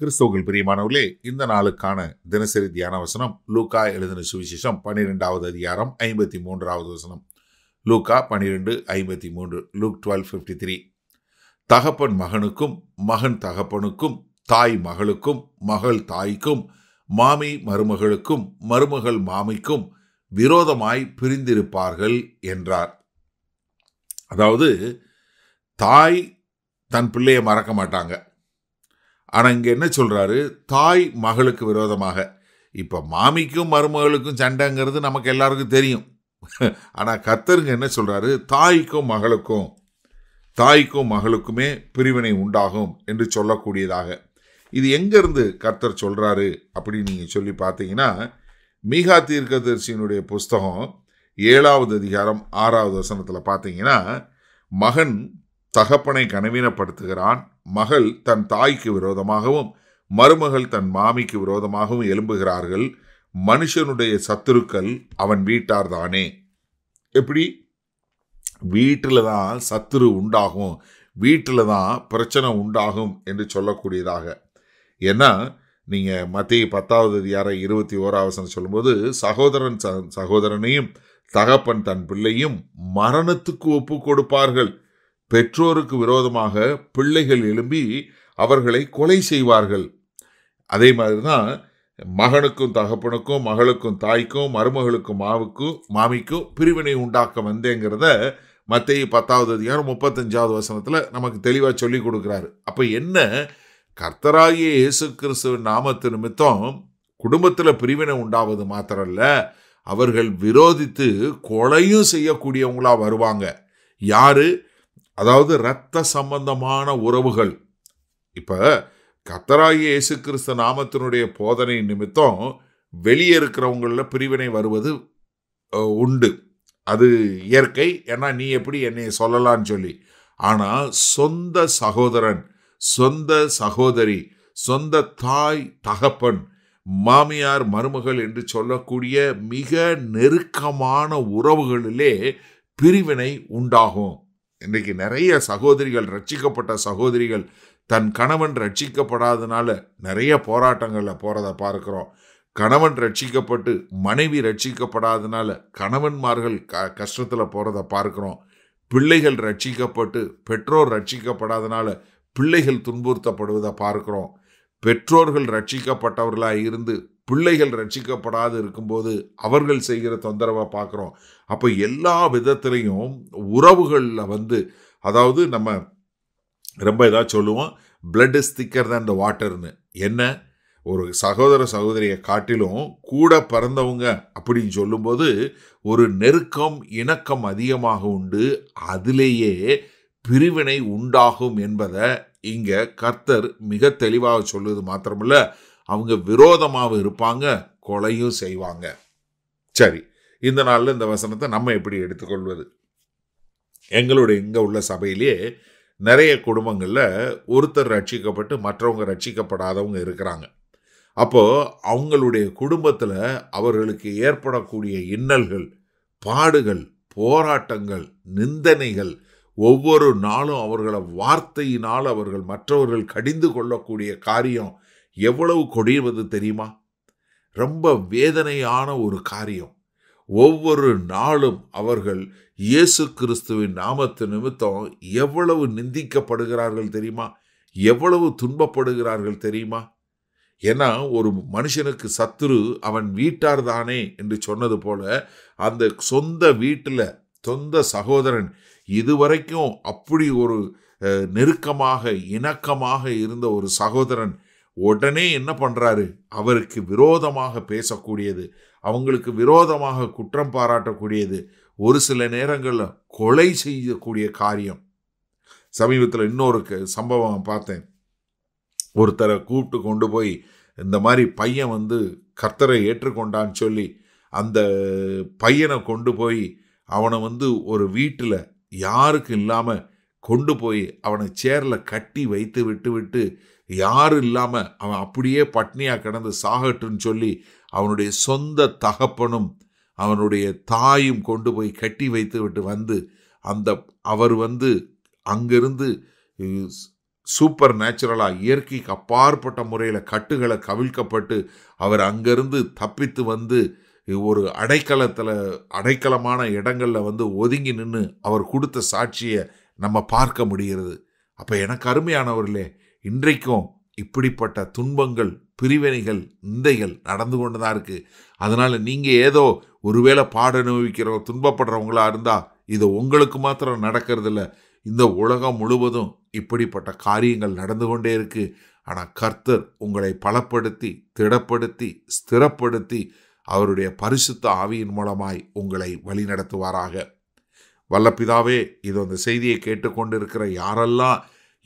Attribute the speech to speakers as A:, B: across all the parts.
A: கிறிஸ்தவர்கள் பிரியமானவர்களே இந்த நாளுக்கான தினசரி தியான வசனம் லூக்கா எழுதின சுவிசேஷம் பன்னிரெண்டாவது அதிகாரம் ஐம்பத்தி மூன்றாவது வசனம் லூக்கா பன்னிரெண்டு ஐம்பத்தி மூன்று லூக் டுவெல் ஃபிஃப்டி த்ரீ தகப்பன் மகனுக்கும் மகன் தகப்பனுக்கும் தாய் மகளுக்கும் மகள் தாய்க்கும் மாமி மருமகளுக்கும் மருமகள் மாமிக்கும் விரோதமாய் பிரிந்திருப்பார்கள் என்றார் அதாவது தாய் தன் பிள்ளையை மறக்க மாட்டாங்க ஆனால் இங்கே என்ன சொல்கிறாரு தாய் மகளுக்கு விரோதமாக இப்போ மாமிக்கும் மருமகளுக்கும் சண்டைங்கிறது நமக்கு எல்லாருக்கும் தெரியும் ஆனால் கத்தருங்க என்ன சொல்கிறாரு தாய்க்கும் மகளுக்கும் தாய்க்கும் மகளுக்குமே பிரிவினை உண்டாகும் என்று சொல்லக்கூடியதாக இது எங்கேருந்து கர்த்தர் சொல்கிறாரு அப்படின்னு நீங்கள் சொல்லி பார்த்தீங்கன்னா மீகா தீர்க்கதரிசியினுடைய புஸ்தகம் ஏழாவது அதிகாரம் ஆறாவது வசனத்தில் பார்த்தீங்கன்னா மகன் தகப்பனை கனவீனப்படுத்துகிறான் மகள் தன் தாய்க்கு விரோதமாகவும் மருமகள் தன் மாமிக்கு விரோதமாகவும் எழும்புகிறார்கள் மனுஷனுடைய சத்துருக்கள் அவன் வீட்டார் தானே எப்படி வீட்டில் தான் சத்துரு உண்டாகும் வீட்டில் தான் பிரச்சனை உண்டாகும் என்று சொல்லக்கூடியதாக ஏன்னா நீங்கள் மத்திய பத்தாவது அதிகார இருபத்தி ஓராவசனம் சொல்லும்போது சகோதரன் சகோதரனையும் தகப்பன் தன் பிள்ளையும் மரணத்துக்கு ஒப்பு கொடுப்பார்கள் பெற்றோருக்கு விரோதமாக பிள்ளைகள் எழும்பி அவர்களை கொலை செய்வார்கள் அதே மாதிரி தான் மகனுக்கும் தகப்பனுக்கும் மகளுக்கும் தாய்க்கும் மருமகளுக்கும் மாவுக்கும் மாமிக்கும் பிரிவினை உண்டாக்க வந்தேங்கிறத மத்திய பத்தாவது அதிகாரம் முப்பத்தஞ்சாவது வசனத்தில் நமக்கு தெளிவாக சொல்லி கொடுக்குறாரு அப்போ என்ன கர்த்தராகிய இயேசு கிறிஸ்துவ நாமத்து நிமித்தம் குடும்பத்தில் பிரிவினை உண்டாவது மாத்திரல்ல அவர்கள் விரோதித்து கொலையும் செய்யக்கூடியவங்களாக வருவாங்க யாரு அதாவது இரத்த சம்பந்தமான உறவுகள் இப்போ கத்தராய இயேசு கிறிஸ்து நாமத்தினுடைய போதனை நிமித்தம் வெளியே இருக்கிறவங்களில் பிரிவினை வருவது உண்டு அது இயற்கை ஏன்னா நீ எப்படி என்னை சொல்லலான்னு சொல்லி ஆனால் சொந்த சகோதரன் சொந்த சகோதரி சொந்த தாய் தகப்பன் மாமியார் மருமகள் என்று சொல்லக்கூடிய மிக நெருக்கமான உறவுகளிலே பிரிவினை உண்டாகும் இன்றைக்கு நிறைய சகோதரிகள் ரட்சிக்கப்பட்ட சகோதரிகள் தன் கணவன் ரட்சிக்கப்படாதனால நிறைய போராட்டங்களில் போகிறத பார்க்குறோம் கணவன் ரட்சிக்கப்பட்டு மனைவி ரட்சிக்கப்படாதனால கணவன்மார்கள் க கஷ்டத்தில் போகிறத பார்க்குறோம் பிள்ளைகள் ரட்சிக்கப்பட்டு பெற்றோர் ரட்சிக்கப்படாதனால பிள்ளைகள் துன்புறுத்தப்படுவதை பார்க்குறோம் பெற்றோர்கள் ரட்சிக்கப்பட்டவர்களாக இருந்து பிள்ளைகள் ரட்சிக்கப்படாது இருக்கும்போது அவர்கள் செய்கிற தொந்தரவை பார்க்குறோம் அப்போ எல்லா விதத்துலேயும் உறவுகளில் வந்து அதாவது நம்ம ரொம்ப இதாக சொல்லுவோம் பிளட் இஸ் திக்கர் தான் இந்த வாட்டர்னு என்ன ஒரு சகோதர சகோதரியை காட்டிலும் கூட பிறந்தவங்க அப்படின்னு சொல்லும்போது ஒரு நெருக்கம் இணக்கம் அதிகமாக உண்டு அதிலேயே பிரிவினை உண்டாகும் என்பதை இங்கே கர்த்தர் மிக தெளிவாக சொல்லுவது மாத்திரமில்ல அவங்க விரோதமாகவும் இருப்பாங்க கொலையும் செய்வாங்க சரி இந்த நாளில் இந்த வசனத்தை நம்ம எப்படி எடுத்துக்கொள்வது எங்களுடைய இங்கே உள்ள சபையிலேயே நிறைய குடும்பங்களில் ஒருத்தர் ரட்சிக்கப்பட்டு மற்றவங்க ரட்சிக்கப்படாதவங்க இருக்கிறாங்க அப்போது அவங்களுடைய குடும்பத்தில் அவர்களுக்கு ஏற்படக்கூடிய இன்னல்கள் பாடுகள் போராட்டங்கள் நிந்தனைகள் ஒவ்வொரு நாளும் அவர்களை வார்த்தையினால் அவர்கள் மற்றவர்கள் கடிந்து கொள்ளக்கூடிய காரியம் எவ்வளவு கொடிவது தெரியுமா ரொம்ப வேதனையான ஒரு காரியம் ஒவ்வொரு நாளும் அவர்கள் இயேசு கிறிஸ்துவின் நாமத்து நிமித்தம் எவ்வளவு நிந்திக்கப்படுகிறார்கள் தெரியுமா எவ்வளவு துன்பப்படுகிறார்கள் தெரியுமா ஏன்னா ஒரு மனுஷனுக்கு சத்துரு அவன் வீட்டார் தானே என்று சொன்னது போல அந்த சொந்த வீட்டில் சொந்த சகோதரன் இதுவரைக்கும் அப்படி ஒரு நெருக்கமாக இணக்கமாக இருந்த ஒரு சகோதரன் உடனே என்ன பண்ணுறாரு அவருக்கு விரோதமாக பேசக்கூடியது அவங்களுக்கு விரோதமாக குற்றம் பாராட்டக்கூடியது ஒரு சில நேரங்களில் கொலை செய்யக்கூடிய காரியம் சமீபத்தில் இன்னொரு சம்பவம் பார்த்தேன் ஒருத்தரை கூப்பிட்டு கொண்டு போய் இந்த மாதிரி பையன் வந்து கர்த்தரை ஏற்றுக்கொண்டான்னு சொல்லி அந்த பையனை கொண்டு போய் அவனை வந்து ஒரு வீட்டில் யாருக்கும் இல்லாமல் கொண்டு போய் அவனை சேரில் கட்டி வைத்து விட்டு விட்டு யாரும் இல்லாமல் அவன் அப்படியே பட்னியாக கிடந்து சாகட்டுன்னு சொல்லி அவனுடைய சொந்த தகப்பனும் அவனுடைய தாயும் கொண்டு போய் கட்டி வைத்து விட்டு வந்து அந்த அவர் வந்து அங்கிருந்து சூப்பர் நேச்சுரலாக இயற்கைக்கு அப்பாற்பட்ட முறையில் கட்டுகளை கவிழ்க்கப்பட்டு அவர் அங்கேருந்து தப்பித்து வந்து ஒரு அடைக்கலத்தில் அடைக்கலமான இடங்களில் வந்து ஒதுங்கி நின்று அவர் கொடுத்த சாட்சியை நம்ம பார்க்க முடிகிறது அப்போ எனக்கு அருமையானவர்களே இன்றைக்கும் இப்படிப்பட்ட துன்பங்கள் பிரிவினைகள் நிந்தைகள் நடந்து கொண்டு தான் இருக்குது அதனால் நீங்கள் ஏதோ ஒருவேளை பாட அனுபவிக்கிற துன்பப்படுறவங்களா இருந்தால் இது உங்களுக்கு மாத்திரம் நடக்கிறதில்ல இந்த உலகம் முழுவதும் இப்படிப்பட்ட காரியங்கள் நடந்து கொண்டே இருக்குது ஆனால் கர்த்தர் உங்களை பலப்படுத்தி திடப்படுத்தி ஸ்திரப்படுத்தி அவருடைய பரிசுத்த ஆவியின் மூலமாய் உங்களை வழிநடத்துவாராக வல்லப்பிதாவே இது அந்த செய்தியை கேட்டுக்கொண்டிருக்கிற யாரெல்லாம்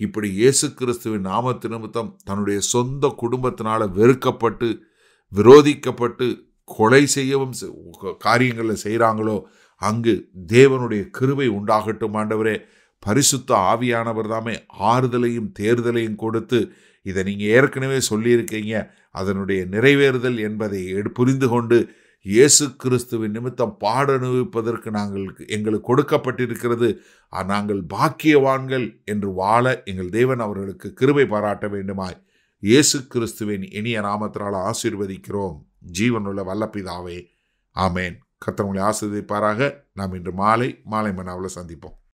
A: இப்படி இயேசு கிறிஸ்துவின் நாம நிமித்தம் தன்னுடைய சொந்த குடும்பத்தினால் வெறுக்கப்பட்டு விரோதிக்கப்பட்டு கொலை செய்யவும் காரியங்களில் செய்கிறாங்களோ அங்கு தேவனுடைய கிருவை உண்டாகட்டும் ஆண்டவரே பரிசுத்த ஆவியானவர் தாமே ஆறுதலையும் தேர்தலையும் கொடுத்து இதை நீங்கள் ஏற்கனவே சொல்லியிருக்கீங்க அதனுடைய நிறைவேறுதல் என்பதை புரிந்து கொண்டு இயேசு கிறிஸ்துவின் நிமித்தம் பாட அனுபவிப்பதற்கு நாங்கள் எங்களுக்கு கொடுக்கப்பட்டிருக்கிறது நாங்கள் பாக்கியவான்கள் என்று வாழ எங்கள் தேவன் அவர்களுக்கு கிருபை பாராட்ட வேண்டுமாய் இயேசு கிறிஸ்துவின் இனிய நாமத்தினால் ஆசீர்வதிக்கிறோம் ஜீவனுள்ள வல்லப்பிதாவே ஆமேன் கத்தவங்களை ஆசிர்வதிப்பாராக நாம் இன்று மாலை மாலை மனாவில் சந்திப்போம்